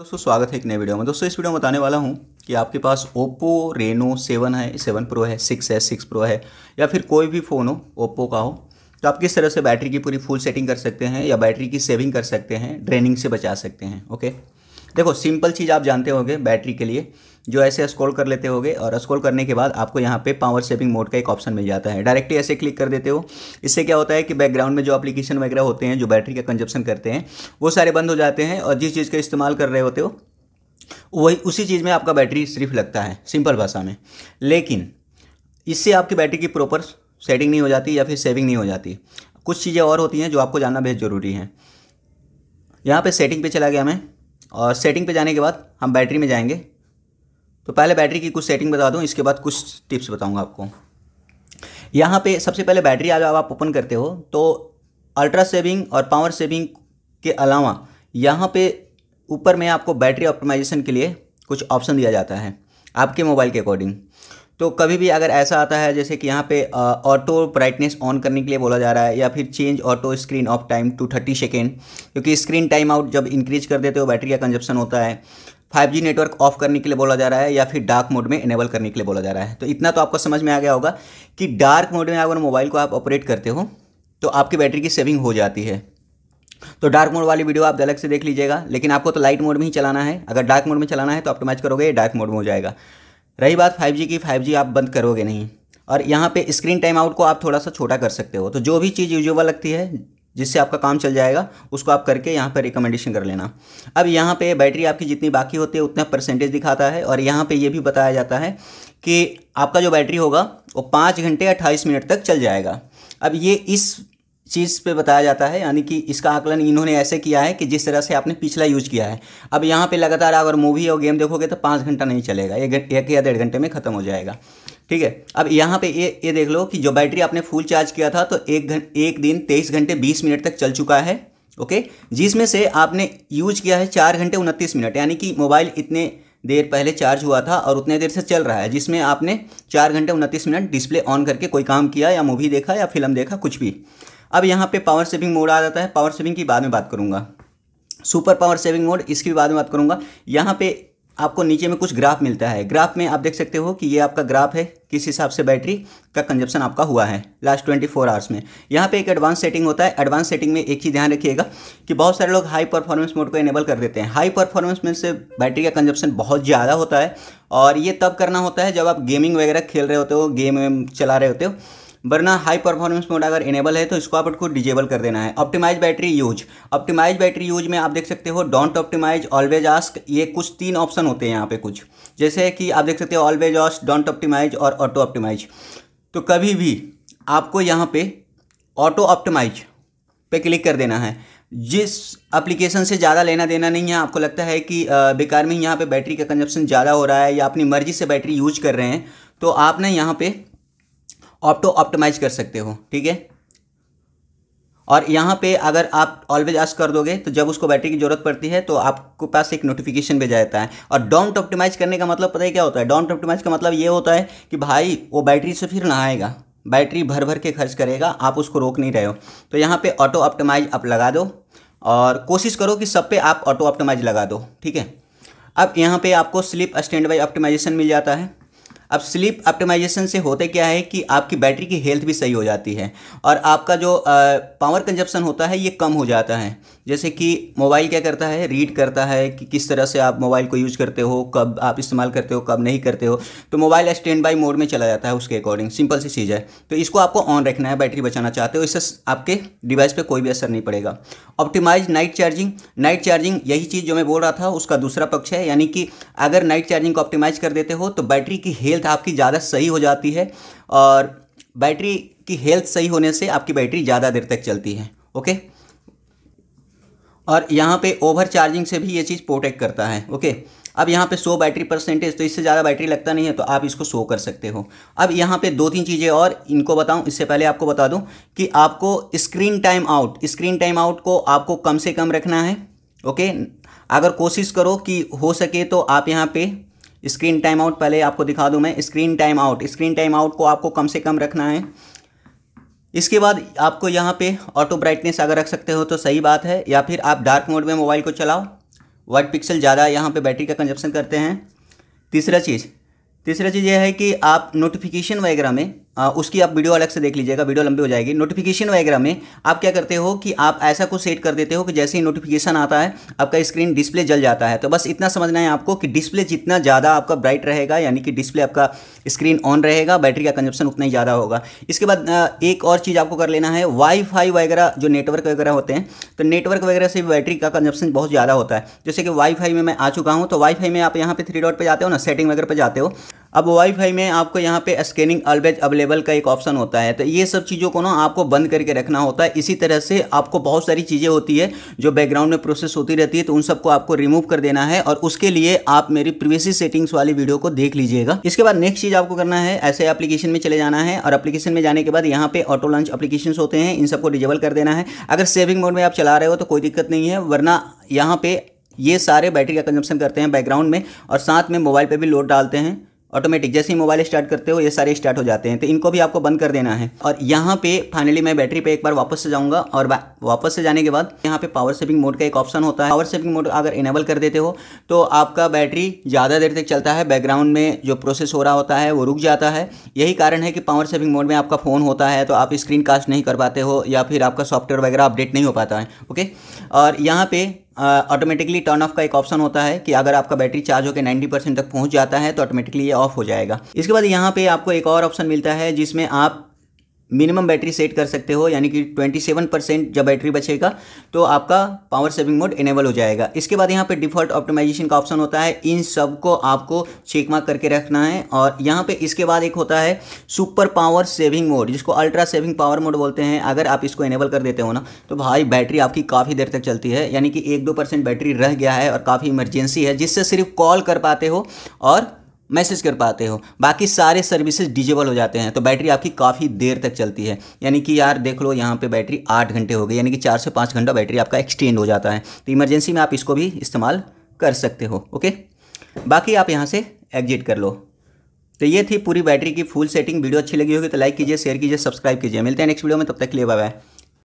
दोस्तों स्वागत है एक नए वीडियो में दोस्तों इस वीडियो में बताने वाला हूँ कि आपके पास ओप्पो रेनो सेवन है सेवन प्रो है सिक्स है सिक्स प्रो है या फिर कोई भी फ़ोन हो ओप्पो का हो तो आप किस तरह से बैटरी की पूरी फुल सेटिंग कर सकते हैं या बैटरी की सेविंग कर सकते हैं ड्रेनिंग से बचा सकते हैं ओके देखो सिंपल चीज़ आप जानते होंगे बैटरी के लिए जो ऐसे स्क्रॉल कर लेते होगे और स्क्रॉल करने के बाद आपको यहाँ पे पावर सेविंग मोड का एक ऑप्शन मिल जाता है डायरेक्टली ऐसे क्लिक कर देते हो इससे क्या होता है कि बैकग्राउंड में जो एप्लीकेशन वगैरह होते हैं जो बैटरी का कंजप्शन करते हैं वो सारे बंद हो जाते हैं और जिस चीज़ का इस्तेमाल कर रहे होते हो वही उसी चीज़ में आपका बैटरी सिर्फ लगता है सिंपल भाषा में लेकिन इससे आपकी बैटरी की प्रॉपर सेटिंग नहीं हो जाती या फिर सेविंग नहीं हो जाती कुछ चीज़ें और होती हैं जो आपको जानना बेहद ज़रूरी है यहाँ पे सेटिंग पे चला गया मैं और सेटिंग पे जाने के बाद हम बैटरी में जाएंगे तो पहले बैटरी की कुछ सेटिंग बता दूँ इसके बाद कुछ टिप्स बताऊँगा आपको यहाँ पे सबसे पहले बैटरी आज आप ओपन करते हो तो अल्ट्रा सेविंग और पावर सेविंग के अलावा यहाँ पे ऊपर में आपको बैटरी ऑप्टिमाइजेशन के लिए कुछ ऑप्शन दिया जाता है आपके मोबाइल के अकॉर्डिंग तो कभी भी अगर ऐसा आता है जैसे कि यहाँ पे ऑटो ब्राइटनेस ऑन करने के लिए बोला जा रहा है या फिर change auto screen off time two thirty second क्योंकि स्क्रीन टाइम आउट जब इंक्रीज कर देते हो बैटरी का कंजप्शन होता है 5G नेटवर्क ऑफ करने के लिए बोला जा रहा है या फिर डार्क मोड में इनेबल करने के लिए बोला जा रहा है तो इतना तो आपको समझ में आ गया होगा कि डार्क मोड में अगर मोबाइल को आप ऑपरेट करते हो तो आपकी बैटरी की सेविंग हो जाती है तो डार्क मोड वाली वीडियो आप अलग से देख लीजिएगा लेकिन आपको तो लाइट मोड में ही चलाना है अगर डार्क मोड में चलाना है तो ऑप्टोमाइज करोगे डार्क मोड में हो जाएगा रही बात 5G की 5G आप बंद करोगे नहीं और यहाँ पे स्क्रीन टाइम आउट को आप थोड़ा सा छोटा कर सकते हो तो जो भी चीज़ यूजल लगती है जिससे आपका काम चल जाएगा उसको आप करके यहाँ पर रिकमेंडेशन कर लेना अब यहाँ पे बैटरी आपकी जितनी बाकी होती है उतना परसेंटेज दिखाता है और यहाँ पे ये भी बताया जाता है कि आपका जो बैटरी होगा वो पाँच घंटे अट्ठाईस मिनट तक चल जाएगा अब ये इस चीज़ पे बताया जाता है यानी कि इसका आकलन इन्होंने ऐसे किया है कि जिस तरह से आपने पिछला यूज किया है अब यहाँ पे लगातार अगर मूवी और गेम देखोगे तो पाँच घंटा नहीं चलेगा एक या डेढ़ घंटे में ख़त्म हो जाएगा ठीक है अब यहाँ पे ये ये देख लो कि जो बैटरी आपने फुल चार्ज किया था तो एक घं एक दिन तेईस घंटे बीस मिनट तक चल चुका है ओके जिसमें से आपने यूज किया है चार घंटे उनतीस मिनट यानी कि मोबाइल इतने देर पहले चार्ज हुआ था और उतने देर से चल रहा है जिसमें आपने चार घंटे उनतीस मिनट डिस्प्ले ऑन करके कोई काम किया या मूवी देखा या फिल्म देखा कुछ भी अब यहाँ पे पावर सेविंग मोड आ जाता है पावर सेविंग की बाद में बात करूँगा सुपर पावर सेविंग मोड इसकी बाद में बात करूँगा यहाँ पे आपको नीचे में कुछ ग्राफ मिलता है ग्राफ में आप देख सकते हो कि ये आपका ग्राफ है किस हिसाब से बैटरी का कंजप्शन आपका हुआ है लास्ट 24 आवर्स में यहाँ पे एक एडवांस सेटिंग होता है एडवांस सेटिंग में एक चीज़ ध्यान रखिएगा कि बहुत सारे लोग हाई परफॉर्मेंस मोड को इनेबल कर देते हैं हाई परफॉर्मेंस में से बैटरी का कंजप्शन बहुत ज़्यादा होता है और ये तब करना होता है जब आप गेमिंग वगैरह खेल रहे होते हो गेम वेम चला रहे होते हो वरना हाई परफॉर्मेंस मोड अगर इनेबल है तो इसको आपको डिजेबल कर देना है optimise battery use optimise battery use में आप देख सकते हो डोंट ऑप्टिमाइज ऑलवेज आस्क ये कुछ तीन ऑप्शन होते हैं यहाँ पे कुछ जैसे कि आप देख सकते हो ऑलवेज आस्क डोंट ऑप्टिमाइज और ऑटो ऑप्टिमाइज तो कभी भी आपको यहाँ पे ऑटो ऑप्टिमाइज पे क्लिक कर देना है जिस एप्लीकेशन से ज़्यादा लेना देना नहीं है आपको लगता है कि बेकार में यहाँ पे बैटरी का कंजप्शन ज़्यादा हो रहा है या अपनी मर्ज़ी से बैटरी यूज कर रहे हैं तो आपने यहाँ पे ऑप्टो ऑप्टिमाइज कर सकते हो ठीक है और यहाँ पे अगर आप ऑलवेज आस्क कर दोगे तो जब उसको बैटरी की जरूरत पड़ती है तो आपके पास एक नोटिफिकेशन भेजा जाता है और डॉन्ट ऑप्टिमाइज करने का मतलब पता है क्या होता है डॉन्ट ऑप्टिमाइज का मतलब ये होता है कि भाई वो बैटरी से फिर नहाएगा बैटरी भर भर के खर्च करेगा आप उसको रोक नहीं रहे हो तो यहाँ पे ऑटो ऑप्टिमाइज आप लगा दो और कोशिश करो कि सब पे आप ऑटो ऑप्टिमाइज लगा दो ठीक है अब यहाँ पे आपको स्लिप स्टैंड बाई ऑप्टिमाइजेशन मिल जाता है अब स्लीप ऑप्टिमाइजेशन से होते क्या है कि आपकी बैटरी की हेल्थ भी सही हो जाती है और आपका जो पावर कंजप्शन होता है ये कम हो जाता है जैसे कि मोबाइल क्या करता है रीड करता है कि किस तरह से आप मोबाइल को यूज करते हो कब आप इस्तेमाल करते हो कब नहीं करते हो तो मोबाइल स्टैंड बाई मोड में चला जाता है उसके अकॉर्डिंग सिंपल सी चीज़ है तो इसको आपको ऑन रखना है बैटरी बचाना चाहते हो इससे आपके डिवाइस पर कोई भी असर नहीं पड़ेगा optimise night charging night charging यही चीज़ जो मैं बोल रहा था उसका दूसरा पक्ष है यानी कि अगर नाइट चार्जिंग को ऑप्टिमाइज कर देते हो तो बैटरी की हेल्थ हेल्थ आपकी ज़्यादा सही हो जाती है और बैटरी की हेल्थ सही होने से आपकी बैटरी ज़्यादा देर तक चलती है ओके और यहाँ पे ओवर चार्जिंग से भी ये चीज़ प्रोटेक्ट करता है ओके अब यहाँ पे 100 बैटरी परसेंटेज तो इससे ज़्यादा बैटरी लगता नहीं है तो आप इसको शो कर सकते हो अब यहाँ पे दो तीन चीज़ें और इनको बताऊँ इससे पहले आपको बता दूँ कि आपको screen time out screen time out को आपको कम से कम रखना है ओके अगर कोशिश करो कि हो सके तो आप यहाँ पर स्क्रीन टाइम आउट पहले आपको दिखा दूं मैं screen time out screen time out को आपको कम से कम रखना है इसके बाद आपको यहाँ पे ऑटो ब्राइटनेस अगर रख सकते हो तो सही बात है या फिर आप डार्क मोड में मोबाइल को चलाओ वाइट पिक्सल ज़्यादा यहाँ पे बैटरी का कंजप्शन करते हैं तीसरा चीज़ तीसरा चीज़ यह है कि आप नोटिफिकेशन वगैरह में उसकी आप वीडियो अलग से देख लीजिएगा वीडियो लंबी हो जाएगी नोटिफिकेशन वगैरह में आप क्या करते हो कि आप ऐसा कुछ सेट कर देते हो कि जैसे ही नोटिफिकेशन आता है आपका स्क्रीन डिस्प्ले जल जाता है तो बस इतना समझना है आपको कि डिस्प्ले जितना ज़्यादा आपका ब्राइट रहेगा यानी कि डिस्प्ले आपका स्क्रीन ऑन रहेगा बैटरी का कंजप्शन उतना ही ज़्यादा होगा इसके बाद एक और चीज़ आपको कर लेना है वाईफाई वगैरह जो नेटवर्क वगैरह होते हैं तो नेटवर्क वगैरह से बैटरी का कंजप्शन बहुत ज़्यादा होता है जैसे कि वाईफाई में मैं आ चुका हूँ तो वाईफाई में आप यहाँ पर थ्री डॉट पर जाते हो ना सेटिंग वगैरह पे जाते हो अब वाईफाई में आपको यहाँ पे स्कैनिंग ऑलवेज अवेलेबल का एक ऑप्शन होता है तो ये सब चीज़ों को ना आपको बंद करके रखना होता है इसी तरह से आपको बहुत सारी चीज़ें होती है जो बैकग्राउंड में प्रोसेस होती रहती है तो उन सबको आपको रिमूव कर देना है और उसके लिए आप मेरी प्रिवेसी सेटिंग्स वाली वीडियो को देख लीजिएगा इसके बाद नेक्स्ट चीज़ आपको करना है ऐसे एप्लीकेशन में चले जाना है और एप्लीकेशन में जाने के बाद यहाँ पे ऑटो लॉन्च एप्लीकेशन होते हैं इन सबको डिजेबल कर देना है अगर सेविंग मोड में आप चला रहे हो तो कोई दिक्कत नहीं है वरना यहाँ पे ये सारे बैटरी का कंजप्शन करते हैं बैकग्राउंड में और साथ में मोबाइल पर भी लोड डालते हैं ऑटोमेटिक जैसे ही मोबाइल स्टार्ट करते हो ये सारे स्टार्ट हो जाते हैं तो इनको भी आपको बंद कर देना है और यहाँ पे फाइनली मैं बैटरी पे एक बार वापस से जाऊँगा और वापस से जाने के बाद यहाँ पे पावर सेविंग मोड का एक ऑप्शन होता है पावर सेविंग मोड अगर इनेबल कर देते हो तो आपका बैटरी ज़्यादा देर तक चलता है बैकग्राउंड में जो प्रोसेस हो रहा होता है वो रुक जाता है यही कारण है कि पावर सेविंग मोड में आपका फ़ोन होता है तो आप स्क्रीन कास्ट नहीं कर पाते हो या फिर आपका सॉफ्टवेयर वगैरह अपडेट नहीं हो पाता है ओके और यहाँ पर ऑटोमेटिकली टर्न ऑफ का एक ऑप्शन होता है कि अगर आपका बैटरी चार्ज होकर 90 परसेंट तक पहुंच जाता है तो ऑटोमेटिकली ये ऑफ हो जाएगा इसके बाद यहाँ पे आपको एक और ऑप्शन मिलता है जिसमें आप मिनिमम बैटरी सेट कर सकते हो यानी कि 27 परसेंट जब बैटरी बचेगा तो आपका पावर सेविंग मोड इनेबल हो जाएगा इसके बाद यहाँ पे डिफ़ॉल्ट ऑप्टिमाइजेशन का ऑप्शन होता है इन सब को आपको चेक मार्क करके रखना है और यहाँ पे इसके बाद एक होता है सुपर पावर सेविंग मोड जिसको अल्ट्रा सेविंग पावर मोड बोलते हैं अगर आप इसको इनेबल कर देते हो ना तो भाई बैटरी आपकी काफ़ी देर तक चलती है यानी कि एक दो परसेंट बैटरी रह गया है और काफ़ी इमरजेंसी है जिससे सिर्फ कॉल कर पाते हो और मैसेज कर पाते हो बाकी सारे सर्विसेज डिजेबल हो जाते हैं तो बैटरी आपकी काफ़ी देर तक चलती है यानी कि यार देख लो यहाँ पे बैटरी आठ घंटे हो गई यानी कि चार से पाँच घंटा बैटरी आपका एक्सटेंड हो जाता है तो इमरजेंसी में आप इसको भी इस्तेमाल कर सकते हो ओके बाकी आप यहाँ से एग्जिट कर लो तो ये थी पूरी बैटरी की फुल सेटिंग वीडियो अच्छी लगी होगी तो लाइक कीजिए शेयर कीजिए सब्सक्राइब कीजिए मिलते हैं नेक्स्ट वीडियो में तब तक के लिए बाय बाय